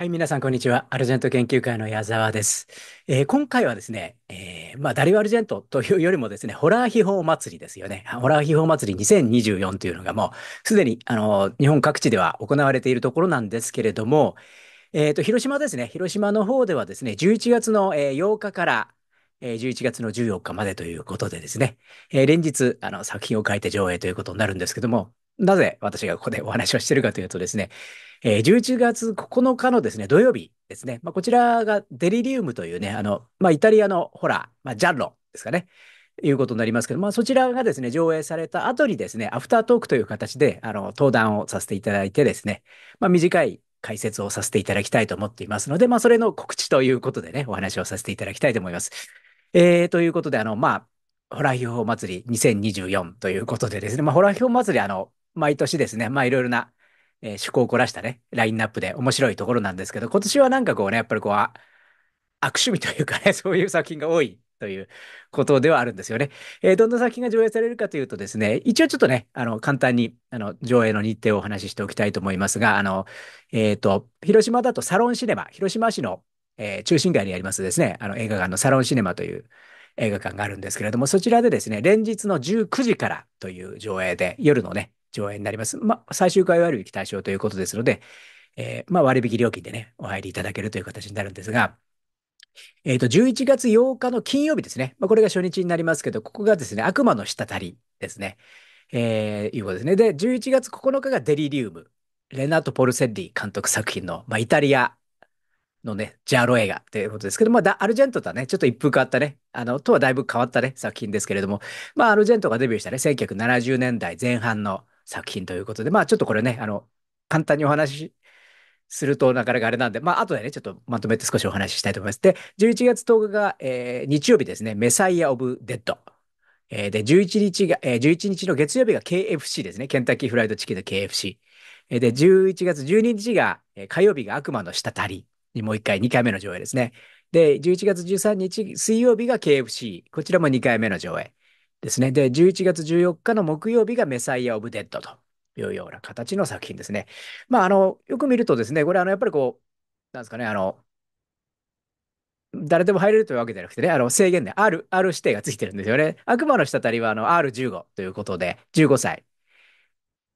はい、皆さん、こんにちは。アルジェント研究会の矢沢です。えー、今回はですね、えー、まあ、ダリオ・アルジェントというよりもですね、ホラー秘宝祭りですよね。ホラー秘宝祭り2024というのがもう、すでに、あの、日本各地では行われているところなんですけれども、えっ、ー、と、広島ですね。広島の方ではですね、11月の8日から、11月の14日までということでですね、え連日、あの、作品を書いて上映ということになるんですけども、なぜ私がここでお話をしているかというとですね、えー、11月9日のですね、土曜日ですね、まあ、こちらがデリリウムというね、あの、まあ、イタリアのホラー、まあ、ジャンロですかね、いうことになりますけど、まあ、そちらがですね、上映された後にですね、アフタートークという形で、あの、登壇をさせていただいてですね、まあ、短い解説をさせていただきたいと思っていますので、まあ、それの告知ということでね、お話をさせていただきたいと思います。えー、ということで、あの、まあ、ホラー表祭り2024ということでですね、まあ、ホラー表祭り、あの、毎年ですね、まあいろいろな、えー、趣向を凝らしたね、ラインナップで面白いところなんですけど、今年はなんかこうね、やっぱりこう、悪趣味というかね、そういう作品が多いということではあるんですよね。えー、どんな作品が上映されるかというとですね、一応ちょっとね、あの、簡単に、あの、上映の日程をお話ししておきたいと思いますが、あの、えっ、ー、と、広島だとサロンシネマ、広島市の、えー、中心街にありますですね、あの、映画館のサロンシネマという映画館があるんですけれども、そちらでですね、連日の19時からという上映で、夜のね、上映になります。まあ、最終回割引対象ということですので、えー、まあ、割引料金でね、お入りいただけるという形になるんですが、えっ、ー、と、11月8日の金曜日ですね。まあ、これが初日になりますけど、ここがですね、悪魔の滴りですね。えー、いうことですね。で、11月9日がデリリウム。レナート・ポルセッリ監督作品の、まあ、イタリアのね、ジャーロ映画ということですけど、まあ、アルジェントとはね、ちょっと一風変わったね、あの、とはだいぶ変わったね、作品ですけれども、まあ、アルジェントがデビューしたね、1970年代前半の、作品ということで、まあちょっとこれね、あの、簡単にお話しするとなかなかあれなんで、まあ後でね、ちょっとまとめて少しお話ししたいと思います。で、11月10日が、えー、日曜日ですね、メサイア・オブ・デッド。えー、で、11日が、えー、11日の月曜日が KFC ですね、ケンタッキーフライドチキンの KFC。えー、で、11月12日が、えー、火曜日が悪魔の滴りにもう一回、2回目の上映ですね。で、11月13日水曜日が KFC、こちらも2回目の上映。ですね。で、11月14日の木曜日がメサイア・オブ・デッドというような形の作品ですね。まあ、あの、よく見るとですね、これ、あの、やっぱりこう、なんですかね、あの、誰でも入れるというわけじゃなくてね、あの制限で R、る指定がついてるんですよね。悪魔の滴りはあの R15 ということで、15歳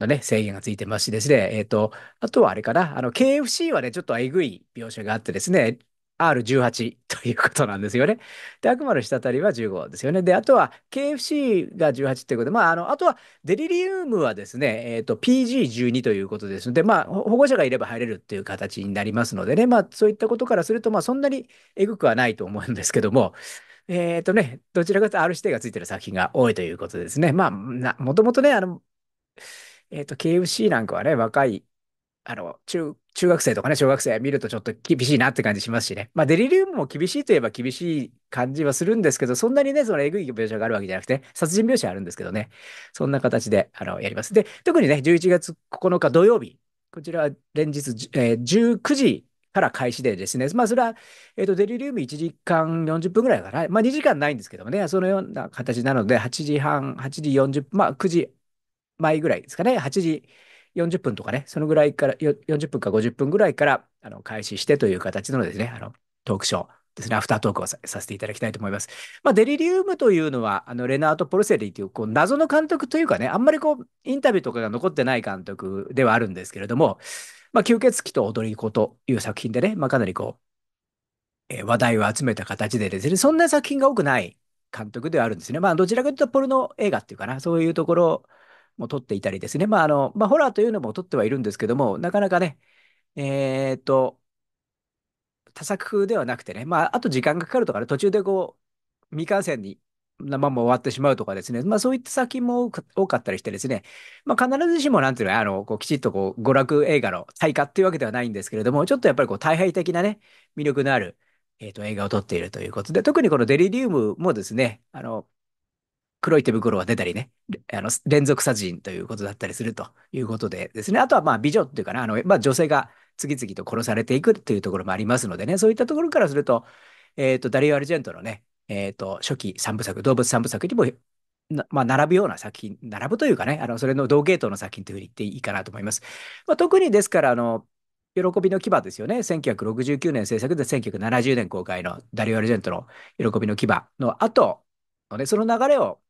のね、制限がついてますしですね、えっ、ー、と、あとはあれかな、あの KFC はね、ちょっとえぐい描写があってですね、R18 ということなんですよね。で、悪魔の滴りは15ですよね。で、あとは KFC が18ということで、まあ、あの、あとはデリリウムはですね、えっ、ー、と、PG12 ということですので、まあ、保護者がいれば入れるっていう形になりますのでね、まあ、そういったことからすると、まあ、そんなにえぐくはないと思うんですけども、えっ、ー、とね、どちらかというと R 指定がついてる作品が多いということですね。まあ、もともとね、あの、えっ、ー、と、KFC なんかはね、若いあの、中、中学生とかね、小学生見るとちょっと厳しいなって感じしますしね。まあ、デリリウムも厳しいといえば厳しい感じはするんですけど、そんなにね、そのエグい描写があるわけじゃなくて、殺人描写あるんですけどね。そんな形で、あの、やります。で、特にね、11月9日土曜日、こちらは連日、えー、19時から開始でですね、まあ、それは、えっ、ー、と、デリリウム1時間40分ぐらいかな。まあ、2時間ないんですけどもね、そのような形なので、8時半、8時40分、まあ、9時前ぐらいですかね、8時、40分とかね、そのぐらいから、40分か50分ぐらいから、あの、開始してという形のですね、あの、トークショーですね、アフタートークをさせていただきたいと思います。まあ、デリリウムというのは、あの、レナート・ポルセリーという、こう、謎の監督というかね、あんまりこう、インタビューとかが残ってない監督ではあるんですけれども、まあ、吸血鬼と踊り子という作品でね、まあ、かなりこう、えー、話題を集めた形でですね、そんな作品が多くない監督ではあるんですね。まあ、どちらかというとポルノ映画っていうかな、そういうところも撮っていたりですね。まあ、あの、まあ、ホラーというのも撮ってはいるんですけども、なかなかね、えっ、と、多作風ではなくてね、まあ、あと時間がかかるとかね、途中でこう、未完成に、生も終わってしまうとかですね、まあそういった作品も多かったりしてですね、まあ必ずしもなんていうのあの、こうきちっとこう、娯楽映画の対価っていうわけではないんですけれども、ちょっとやっぱりこう、大敗的なね、魅力のある、えっ、と、映画を撮っているということで、特にこのデリリウムもですね、あの、黒い手袋は出たりね、あの連続殺人ということだったりするということでですね、あとはまあ美女っていうかな、あのまあ、女性が次々と殺されていくというところもありますのでね、そういったところからすると、えー、と、ダリオ・アルジェントのね、えー、と、初期三部作、動物三部作にもまあ、並ぶような作品、並ぶというかね、あのそれの同系統の作品というふうに言っていいかなと思います。まあ、特にですから、あの、喜びの牙ですよね。1969年制作で1970年公開のダリオ・アルジェントの喜びの牙の後のね、その流れを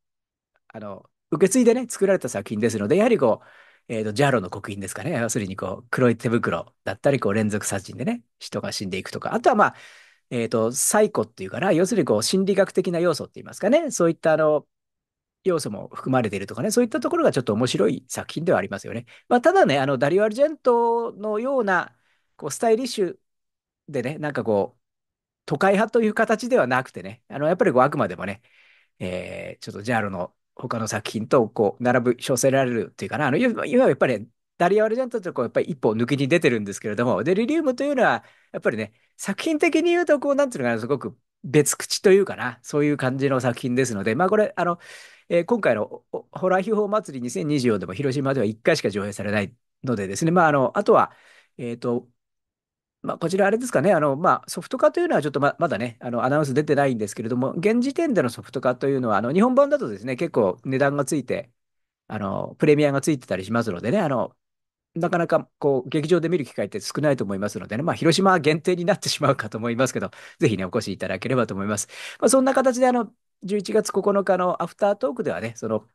あの、受け継いでね、作られた作品ですので、やはりこう、えっ、ー、と、ジャロの刻印ですかね。要するにこう、黒い手袋だったり、こう、連続殺人でね、人が死んでいくとか。あとはまあ、えっ、ー、と、サイコっていうかな、要するにこう、心理学的な要素って言いますかね。そういったあの、要素も含まれているとかね、そういったところがちょっと面白い作品ではありますよね。まあ、ただね、あの、ダリオ・アルジェントのような、こう、スタイリッシュでね、なんかこう、都会派という形ではなくてね、あの、やっぱりこう、あくまでもね、えー、ちょっとジャーの他の作品とこう並ぶ称せられるっていうかなあの今はやっぱりダリア・ワルジャントとこうやっぱり一歩抜きに出てるんですけれどもでリリウムというのはやっぱりね作品的に言うとこうなんていうのかなすごく別口というかなそういう感じの作品ですのでまあこれあの、えー、今回のホラー秘宝祭り2024でも広島では1回しか上映されないのでですねまああのあとはえっ、ー、とまあ、こちら、あれですかね、あのまあ、ソフト化というのはちょっとままだね、あのアナウンス出てないんですけれども、現時点でのソフト化というのは、あの日本版だとですね、結構値段がついて、あのプレミアがついてたりしますのでね、あのなかなかこう劇場で見る機会って少ないと思いますのでね、まあ、広島限定になってしまうかと思いますけど、ぜひね、お越しいただければと思います。まあ、そんな形で、あの11月9日のアフタートークではね、その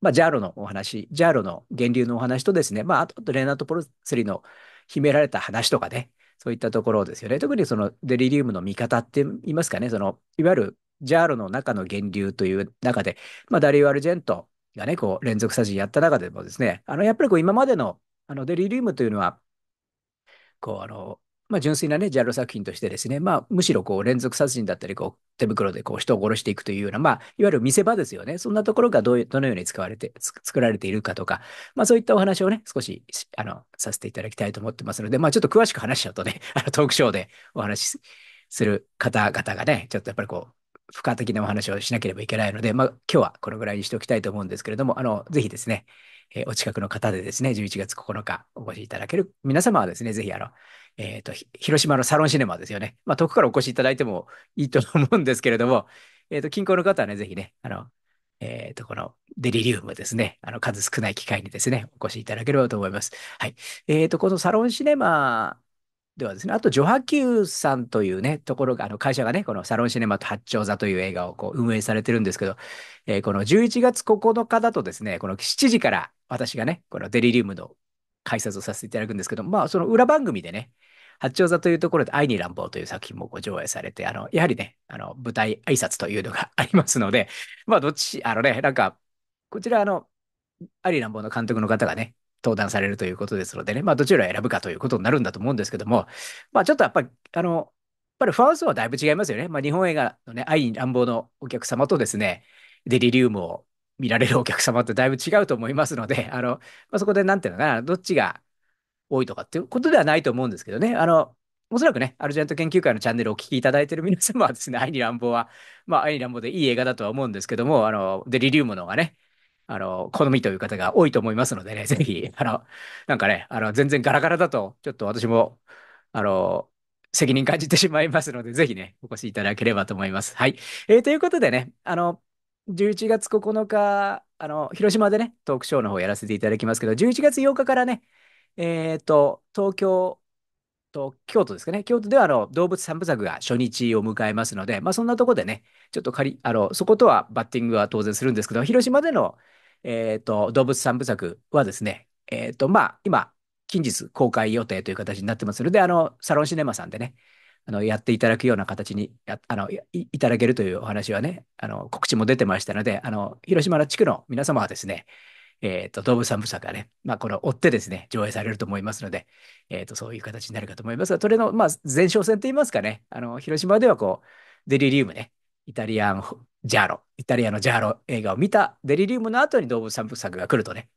まあ、ジャーロのお話、ジャーロの源流のお話とですね、まあ、あとレナート・ポロセリの秘められた話とかね、そういったところですよね。特にそのデリリウムの見方って言いますかね、そのいわゆるジャールの中の源流という中で、まあ、ダリオ・アルジェントがね、こう連続殺人やった中でもですね、あのやっぱりこう今までのあのデリリウムというのは、こうあのまあ、純粋なね、ジャンル作品としてですね、まあ、むしろこう連続殺人だったり、こう手袋でこう人を殺していくというような、まあ、いわゆる見せ場ですよね。そんなところがどうどのように使われて、作られているかとか、まあ、そういったお話をね、少しあのさせていただきたいと思ってますので、まあ、ちょっと詳しく話しちゃうとね、あのトークショーでお話しする方々がね、ちょっとやっぱりこう、付加的なお話をしなければいけないので、まあ、今日はこのぐらいにしておきたいと思うんですけれども、あの、ぜひですね、えー、お近くの方でですね、11月9日お越しいただける皆様はですね、ぜひあの、えっ、ー、と、広島のサロンシネマですよね。まあ、遠くからお越しいただいてもいいと思うんですけれども、えっ、ー、と、近郊の方はね、ぜひね、あの、えっ、ー、と、このデリリウムですね、あの、数少ない機会にですね、お越しいただければと思います。はい。えっ、と、このサロンシネマではですね、あと、ジョハキューさんというね、ところが、あの、会社がね、このサロンシネマと八丁座という映画をこう運営されてるんですけど、えー、この11月9日だとですね、この7時から私がね、このデリリウムの解説をさせていただくんですけど、まあ、その裏番組でね、八丁座というところで愛に乱暴という作品もご上映されて、あの、やはりね、あの、舞台挨拶というのがありますので、まあ、どっち、あのね、なんか、こちら、あの、愛に乱暴の監督の方がね、登壇されるということですのでね、まあ、どちらを選ぶかということになるんだと思うんですけども、まあ、ちょっとやっぱり、あの、やっぱりファン層はだいぶ違いますよね。まあ、日本映画のね、愛に乱暴のお客様とですね、デリリウムを見られるお客様とだいぶ違うと思いますので、あの、まあ、そこでなんていうのかな、どっちが多いとかっていうことではないと思うんですけどね、あの、おそらくね、アルジェント研究会のチャンネルをお聞きいただいている皆様はですね、愛に乱暴は、まあ、愛に乱暴でいい映画だとは思うんですけども、あの、デリリウムのがね、あの、好みという方が多いと思いますのでね、ぜひ、あの、なんかね、あの、全然ガラガラだと、ちょっと私も、あの、責任感じてしまいますので、ぜひね、お越しいただければと思います。はい。えー、ということでね、あの、11月9日、あの、広島でね、トークショーの方やらせていただきますけど、11月8日からね、えっ、ー、と、東京と京都ですかね、京都ではあの動物散歩作が初日を迎えますので、まあ、そんなとこでね、ちょっと仮あのそことはバッティングは当然するんですけど、広島での、えーと、動物散歩作はですね、えーとまあ、今、近日公開予定という形になってますので、あのサロンシネマさんでね、あのやっていただくような形にやあのいただけるというお話はね、あの告知も出てましたので、あの広島の地区の皆様はですね、えっ、ー、と動物散部作がね、まあ、この、追ってですね、上映されると思いますので、えっ、ー、とそういう形になるかと思いますが、それの、まあ、前哨戦といいますかね、あの広島ではこう、デリリウムね、イタリアンジャーロ、イタリアのジャーロ映画を見たデリリウムの後に動物散布作が来るとね、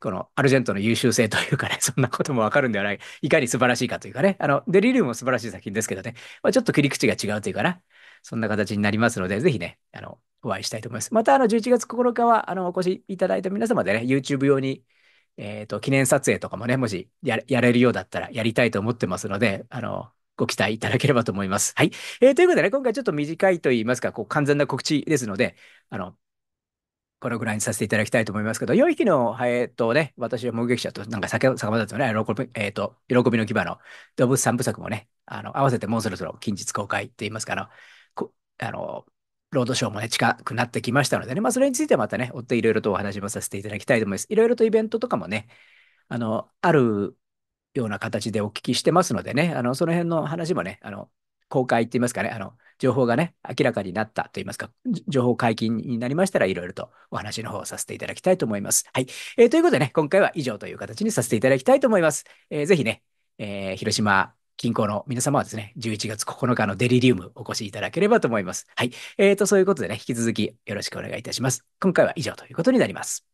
このアルジェントの優秀性というかね、そんなこともわかるんではない、いかに素晴らしいかというかね、あの、デリリウムも素晴らしい作品ですけどね、まあ、ちょっと切り口が違うというかな、そんな形になりますので、ぜひね、あの、お会いしたいと思います。また、あの、11月9日は、あの、お越しいただいた皆様でね、YouTube 用に、えっ、ー、と、記念撮影とかもね、もしやれるようだったらやりたいと思ってますので、あの、ご期待いただければと思います。はい。えー、ということでね、今回ちょっと短いと言いますか、こう完全な告知ですので、あの、このぐらいにさせていただきたいと思いますけど、4匹のハエとね、私は目撃者と、なんか酒、酒場だとね、喜び、えっ、ー、と、喜びの牙の動物三部作もね、あの、合わせてもうそろそろ近日公開って言いますか、あの、あの、ロードショーもね、近くなってきましたのでね、まあ、それについてはまたね、追っていろいろとお話もさせていただきたいと思います。いろいろとイベントとかもね、あの、あるような形でお聞きしてますのでね、あの、その辺の話もね、あの、公開って言いますかね、あの、情報がね、明らかになったと言いますか、情報解禁になりましたら、いろいろとお話の方をさせていただきたいと思います。はい。えー、ということでね、今回は以上という形にさせていただきたいと思います。えー、ぜひね、えー、広島近郊の皆様はですね、11月9日のデリリウムお越しいただければと思います。はい。えー、と、そういうことでね、引き続きよろしくお願いいたします。今回は以上ということになります。